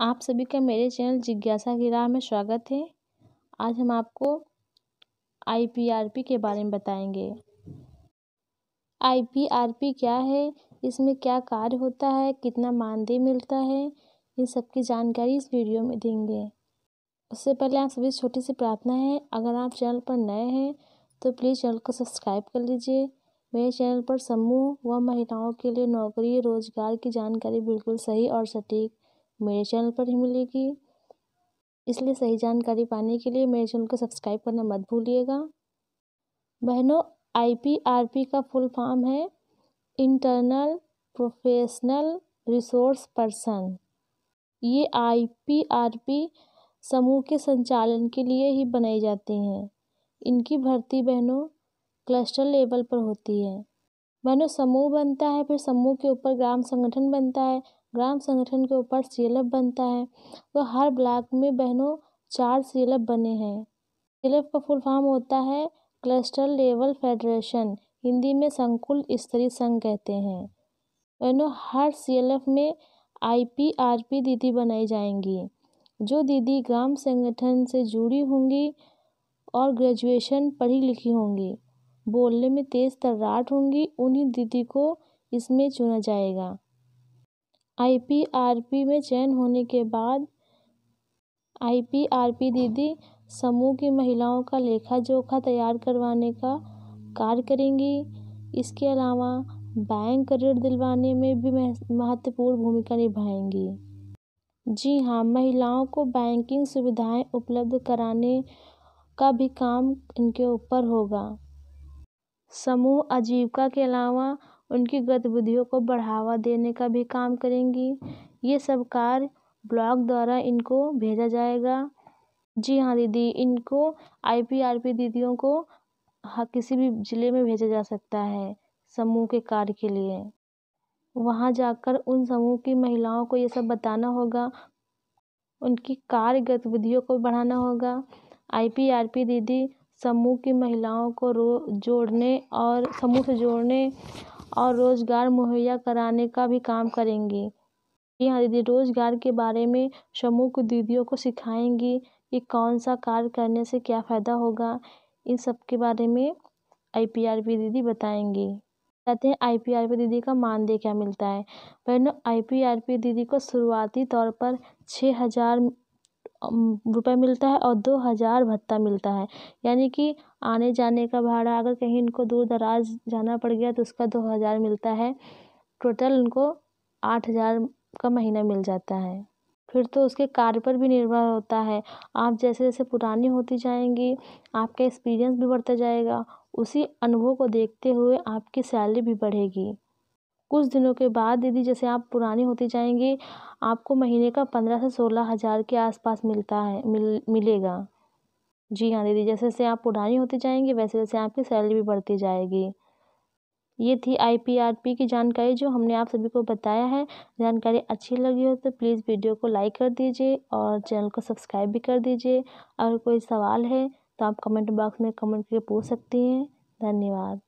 आप सभी का मेरे चैनल जिज्ञासा की राह में स्वागत है आज हम आपको आईपीआरपी के बारे में बताएंगे आईपीआरपी क्या है इसमें क्या कार्य होता है कितना मानदेय मिलता है इन सब की जानकारी इस वीडियो में देंगे उससे पहले आप सभी छोटी सी प्रार्थना है अगर आप चैनल पर नए हैं तो प्लीज़ चैनल को सब्सक्राइब कर लीजिए मेरे चैनल पर समूह व महिलाओं के लिए नौकरी रोजगार की जानकारी बिल्कुल सही और सटीक मेरे चैनल पर ही मिलेगी इसलिए सही जानकारी पाने के लिए मेरे चैनल को सब्सक्राइब करना मत भूलिएगा बहनों आईपीआरपी का फुल फॉर्म है इंटरनल प्रोफेशनल रिसोर्स पर्सन ये आईपीआरपी समूह के संचालन के लिए ही बनाई जाती हैं इनकी भर्ती बहनों क्लस्टर लेवल पर होती है बहनों समूह बनता है फिर समूह के ऊपर ग्राम संगठन बनता है ग्राम संगठन के ऊपर सी एल एफ बनता है तो हर ब्लॉक में बहनों चार सी एल एफ बने हैं सी का फुल फॉर्म होता है क्लस्टर लेवल फेडरेशन हिंदी में संकुल स्तरीय संघ कहते हैं बहनों हर सी में आई पी आर पी दीदी बनाई जाएंगी जो दीदी ग्राम संगठन से जुड़ी होंगी और ग्रेजुएशन पढ़ी लिखी होंगी बोलने में तेज़ तर्राट होंगी उन्हीं दीदी को इसमें चुना जाएगा आईपीआरपी में चयन होने के बाद आईपीआरपी दीदी समूह की महिलाओं का लेखा जोखा तैयार करवाने का कार्य करेंगी इसके अलावा बैंक ऋण दिलवाने में भी महत्वपूर्ण भूमिका निभाएंगी जी हाँ महिलाओं को बैंकिंग सुविधाएं उपलब्ध कराने का भी काम इनके ऊपर होगा समूह आजीविका के अलावा उनकी गतिविधियों को बढ़ावा देने का भी काम करेंगी ये सब कार्य ब्लॉक द्वारा इनको भेजा जाएगा जी हाँ दीदी इनको आई पी आर पी दीदियों को हाँ किसी भी ज़िले में भेजा जा सकता है समूह के कार्य के लिए वहाँ जाकर उन समूह की महिलाओं को ये सब बताना होगा उनकी कार्य गतिविधियों को बढ़ाना होगा आईपीआरपी दीदी समूह की महिलाओं को रो जोड़ने और समूह से जोड़ने और रोज़गार मुहैया कराने का भी काम करेंगी जी हाँ दीदी रोज़गार के बारे में समूह को दीदियों को सिखाएंगी कि कौन सा कार्य करने से क्या फ़ायदा होगा इन सब के बारे में आई पी आर पी दीदी बताएँगी कहते हैं आई पी आर पी दीदी का मानदेय क्या मिलता है पहले आई पी आर पी दीदी को शुरुआती तौर पर छः हज़ार रुपये मिलता है और दो हज़ार भत्ता मिलता है यानी कि आने जाने का भाड़ा अगर कहीं इनको दूर दराज़ जाना पड़ गया तो उसका दो हज़ार मिलता है टोटल उनको आठ हज़ार का महीना मिल जाता है फिर तो उसके कार्य पर भी निर्भर होता है आप जैसे जैसे पुरानी होती जाएंगी आपका एक्सपीरियंस भी बढ़ता जाएगा उसी अनुभव को देखते हुए आपकी सैलरी भी बढ़ेगी कुछ दिनों के बाद दीदी जैसे आप पुरानी होती जाएंगी आपको महीने का पंद्रह से सोलह हज़ार के आसपास मिलता है मिल मिलेगा जी हाँ दीदी जैसे जैसे आप पुरानी होती जाएंगी वैसे वैसे आपकी सैलरी भी बढ़ती जाएगी ये थी आईपीआरपी की जानकारी जो हमने आप सभी को बताया है जानकारी अच्छी लगी हो तो प्लीज़ वीडियो को लाइक कर दीजिए और चैनल को सब्सक्राइब भी कर दीजिए अगर कोई सवाल है तो आप कमेंट बॉक्स में कमेंट करके पूछ सकती हैं धन्यवाद